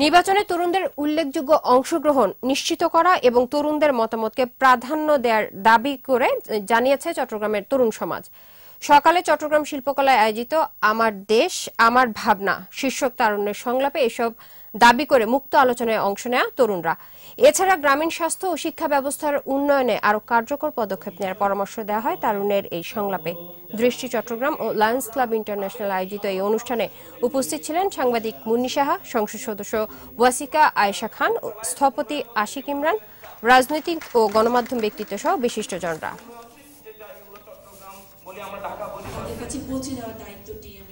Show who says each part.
Speaker 1: নির্বাচনে তরুণদের উল্লেখযোগ্য অংশগ্রহণ নিশ্চিত করা এবং তরুণদের মতামতকে প্রাধান্য দেওয়ার দাবি করে জানিয়েছে চট্টগ্রামের তরুণ সমাজ সকালে চট্টগ্রাম শিল্পকলায় আয়োজিত আমার দেশ আমার ভাবনা শীর্ষক তারুণ্যের সংলাপে এসব দাবি করে মুক্ত আলোচনায় অংশ নেয়া তরুণরা এছাড়া গ্রামীণ স্বাস্থ্য ও শিক্ষা ব্যবস্থার উন্নয়নে আরও কার্যকর পদক্ষেপ নেওয়ার পরামর্শ দেওয়া হয় তারুণের এই সংলাপে দৃষ্টি চট্টগ্রাম ও লায়ন্স ক্লাব ইন্টারন্যাশনাল আয়োজিত এই অনুষ্ঠানে উপস্থিত ছিলেন সাংবাদিক মুন্নি সাহা সংসদ সদস্য ওয়াসিকা আয়েশা খান স্থপতি আশিক ইমরান রাজনৈতিক ও গণমাধ্যম ব্যক্তিত্ব সহ বিশিষ্টজনরা
Speaker 2: पछि पछि